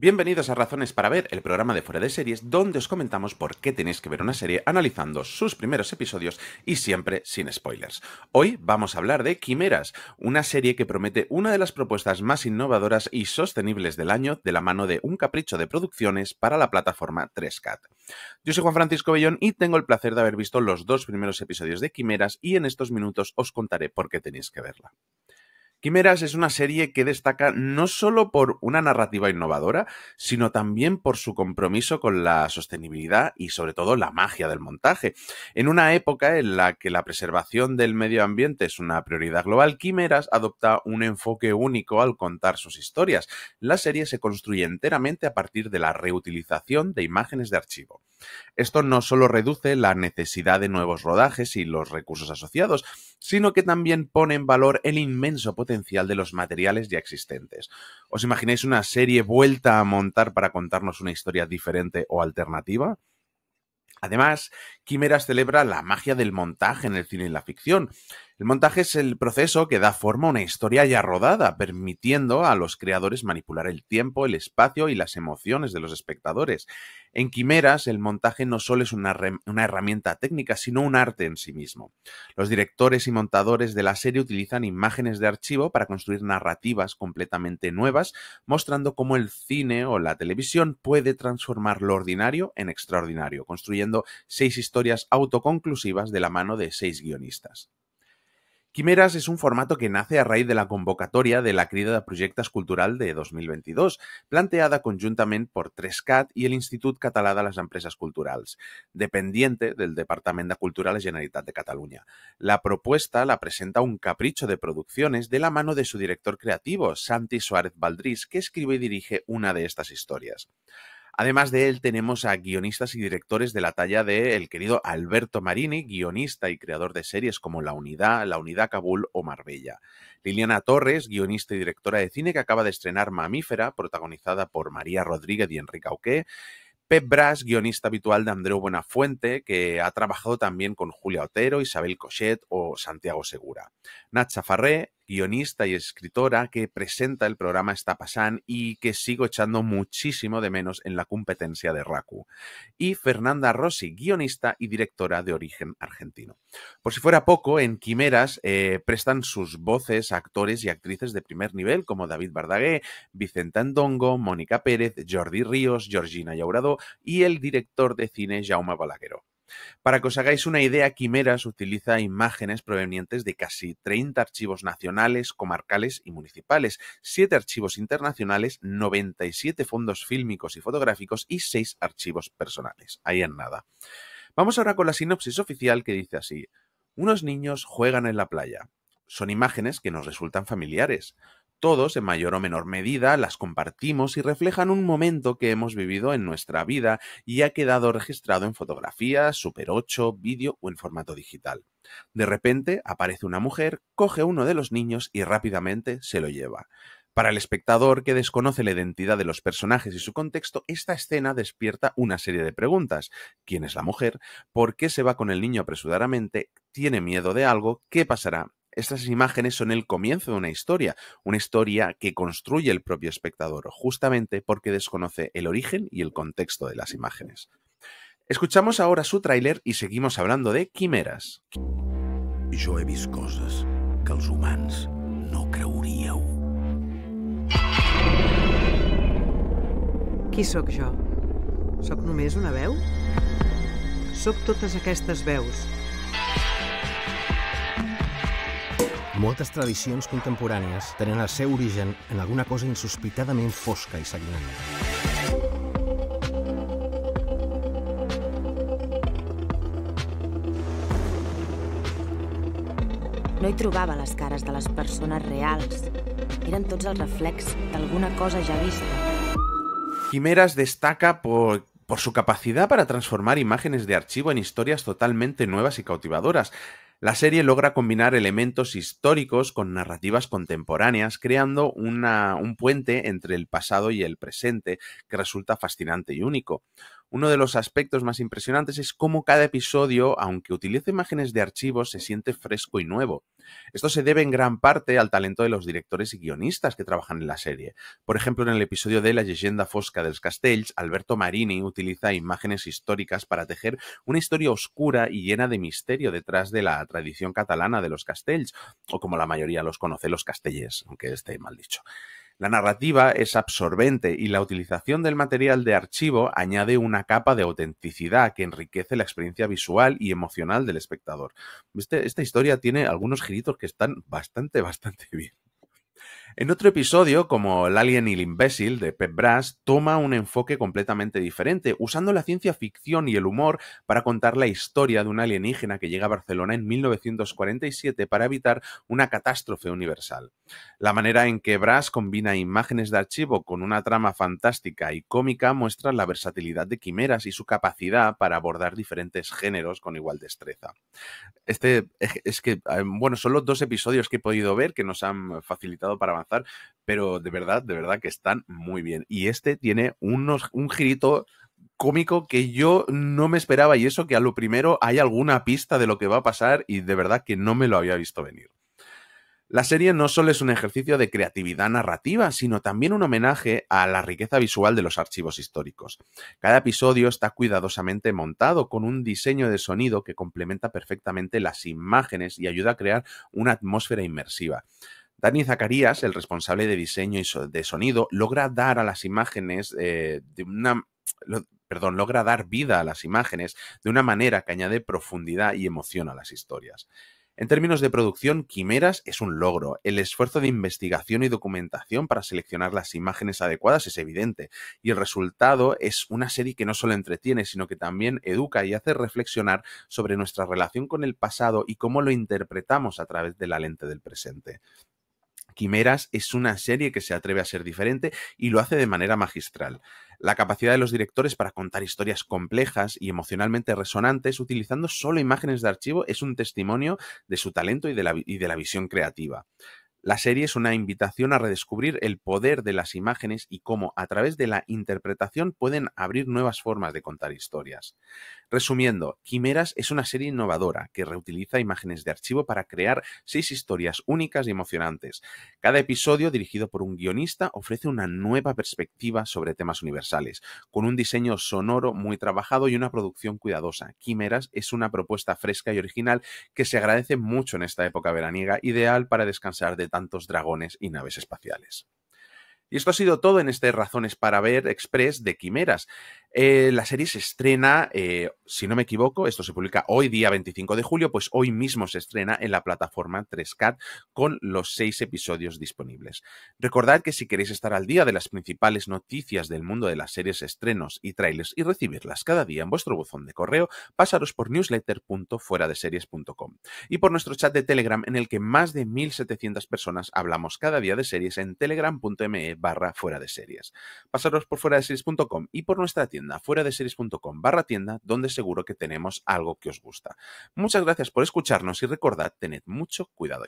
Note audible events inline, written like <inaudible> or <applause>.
Bienvenidos a Razones para Ver, el programa de fuera de series donde os comentamos por qué tenéis que ver una serie analizando sus primeros episodios y siempre sin spoilers. Hoy vamos a hablar de Quimeras, una serie que promete una de las propuestas más innovadoras y sostenibles del año de la mano de un capricho de producciones para la plataforma 3CAT. Yo soy Juan Francisco Bellón y tengo el placer de haber visto los dos primeros episodios de Quimeras y en estos minutos os contaré por qué tenéis que verla. Quimeras es una serie que destaca no solo por una narrativa innovadora, sino también por su compromiso con la sostenibilidad y sobre todo la magia del montaje. En una época en la que la preservación del medio ambiente es una prioridad global, Quimeras adopta un enfoque único al contar sus historias. La serie se construye enteramente a partir de la reutilización de imágenes de archivo. Esto no solo reduce la necesidad de nuevos rodajes y los recursos asociados, sino que también pone en valor el inmenso potencial potencial de los materiales ya existentes. ¿Os imagináis una serie vuelta a montar para contarnos una historia diferente o alternativa? Además, Quimeras celebra la magia del montaje en el cine y la ficción, el montaje es el proceso que da forma a una historia ya rodada, permitiendo a los creadores manipular el tiempo, el espacio y las emociones de los espectadores. En Quimeras, el montaje no solo es una, herramienta técnica, sino un arte en sí mismo. Los directores y montadores de la serie utilizan imágenes de archivo para construir narrativas completamente nuevas, mostrando cómo el cine o la televisión puede transformar lo ordinario en extraordinario, construyendo seis historias autoconclusivas de la mano de seis guionistas. Quimeras es un formato que nace a raíz de la convocatoria de la Crida de Proyectos Cultural de 2022, planteada conjuntamente por Trescat y el Institut Català de las Empresas Culturales, dependiente del departamento de Cultura de la Generalitat de Catalunya. La propuesta la presenta un capricho de producciones de la mano de su director creativo, Santi Suárez Valdrís, que escribe y dirige una de estas historias. Además de él, tenemos a guionistas y directores de la talla de el querido Alberto Marini, guionista y creador de series como La Unidad, La Unidad Kabul o Marbella. Liliana Torres, guionista y directora de cine que acaba de estrenar Mamífera, protagonizada por María Rodríguez y Enrique Auqué. Pep bras guionista habitual de Andreu Buenafuente, que ha trabajado también con Julia Otero, Isabel Cochet o Santiago Segura. Nacha Farré, guionista y escritora que presenta el programa Está y que sigo echando muchísimo de menos en la competencia de Raku. Y Fernanda Rossi, guionista y directora de origen argentino. Por si fuera poco, en Quimeras eh, prestan sus voces actores y actrices de primer nivel como David Bardagué, Vicenta Andongo, Mónica Pérez, Jordi Ríos, Georgina Yaurado y el director de cine Jaume Balagueró. Para que os hagáis una idea, Quimeras utiliza imágenes provenientes de casi 30 archivos nacionales, comarcales y municipales, siete archivos internacionales, 97 fondos fílmicos y fotográficos y seis archivos personales. Ahí en nada. Vamos ahora con la sinopsis oficial que dice así. Unos niños juegan en la playa. Son imágenes que nos resultan familiares. Todos, en mayor o menor medida, las compartimos y reflejan un momento que hemos vivido en nuestra vida y ha quedado registrado en fotografía, Super 8, vídeo o en formato digital. De repente aparece una mujer, coge uno de los niños y rápidamente se lo lleva. Para el espectador que desconoce la identidad de los personajes y su contexto, esta escena despierta una serie de preguntas. ¿Quién es la mujer? ¿Por qué se va con el niño apresuradamente? ¿Tiene miedo de algo? ¿Qué pasará? Estas imágenes son el comienzo de una historia, una historia que construye el propio espectador, justamente porque desconoce el origen y el contexto de las imágenes. Escuchamos ahora su tráiler y seguimos hablando de quimeras. Yo he visto cosas que los humanos no sóc jo? només una veu? totes aquestes veus, Moltes tradicions contemporànies tenen el seu origen en alguna cosa insuspitadamente fosca y sagnant. No hi las caras cares de les persones reals. Eren tots el reflex alguna cosa ya vista. Quimeras destaca por su capacidad para transformar imágenes de archivo en historias totalmente nuevas y cautivadoras. La serie logra combinar elementos históricos con narrativas contemporáneas, creando un puente entre el pasado y el presente que resulta fascinante y único. Uno de los aspectos más impresionantes es cómo cada episodio, aunque utilice imágenes de archivos, se siente fresco y nuevo. Esto se debe en gran parte al talento de los directores y guionistas que trabajan en la serie. Por ejemplo, en el episodio de La leyenda fosca los castells, Alberto Marini utiliza imágenes históricas para tejer una historia oscura y llena de misterio detrás de la tradición catalana de los castells, o como la mayoría los conoce, los castellers, aunque esté mal dicho. La narrativa es absorbente y la utilización del material de archivo añade una capa de autenticidad que enriquece la experiencia visual y emocional del espectador. Este, esta historia tiene algunos giritos que están bastante, bastante <laughs> bien. En otro episodio, como El alien y el imbécil de Pep Brass, toma un enfoque completamente diferente, usando la ciencia ficción y el humor para contar la historia de un alienígena que llega a Barcelona en 1947 para evitar una catástrofe universal. La manera en que Brass combina imágenes de archivo con una trama fantástica y cómica muestra la versatilidad de Quimeras y su capacidad para abordar diferentes géneros con igual destreza. Este es que, eh, bueno, son los dos episodios que he podido ver que nos han facilitado para avanzar pero de verdad, de verdad que están muy bien. Y este tiene unos, un girito cómico que yo no me esperaba y eso que a lo primero hay alguna pista de lo que va a pasar y de verdad que no me lo había visto venir. La serie no solo es un ejercicio de creatividad narrativa, sino también un homenaje a la riqueza visual de los archivos históricos. Cada episodio está cuidadosamente montado con un diseño de sonido que complementa perfectamente las imágenes y ayuda a crear una atmósfera inmersiva. Dani Zacarías, el responsable de diseño y de sonido, logra dar a las imágenes eh, de una... perdón, logra dar vida a las imágenes de una manera que añade profundidad y emoción a las historias. En términos de producción, Quimeras es un logro. El esfuerzo de investigación y documentación para seleccionar las imágenes adecuadas es evidente, y el resultado es una serie que no solo entretiene, sino que también educa y hace reflexionar sobre nuestra relación con el pasado y cómo lo interpretamos a través de la lente del presente. Quimeras es una serie que se atreve a ser diferente y lo hace de manera magistral. La capacidad de los directores para contar historias complejas y emocionalmente resonantes utilizando solo imágenes de archivo es un testimonio de su talento y de la, y de la visión creativa. La serie es una invitación a redescubrir el poder de las imágenes y cómo a través de la interpretación pueden abrir nuevas formas de contar historias. Resumiendo, Quimeras es una serie innovadora que reutiliza imágenes de archivo para crear seis historias únicas y emocionantes. Cada episodio, dirigido por un guionista, ofrece una nueva perspectiva sobre temas universales, con un diseño sonoro muy trabajado y una producción cuidadosa. Quimeras es una propuesta fresca y original que se agradece mucho en esta época veraniega, ideal para descansar de tanto tantos dragones y naves espaciales. Y esto ha sido todo en este Razones para Ver Express de Quimeras. Eh, la serie se estrena, eh, si no me equivoco, esto se publica hoy día 25 de julio, pues hoy mismo se estrena en la plataforma 3CAT con los seis episodios disponibles. Recordad que si queréis estar al día de las principales noticias del mundo de las series, estrenos y trailers y recibirlas cada día en vuestro buzón de correo, pasaros por newsletter.fueradeseries.com y por nuestro chat de Telegram en el que más de 1.700 personas hablamos cada día de series en telegram.me barra fuera de series. Pasaros por fuera de series.com y por nuestra tienda afuera de series.com barra tienda, donde seguro que tenemos algo que os gusta. Muchas gracias por escucharnos y recordad, tened mucho cuidado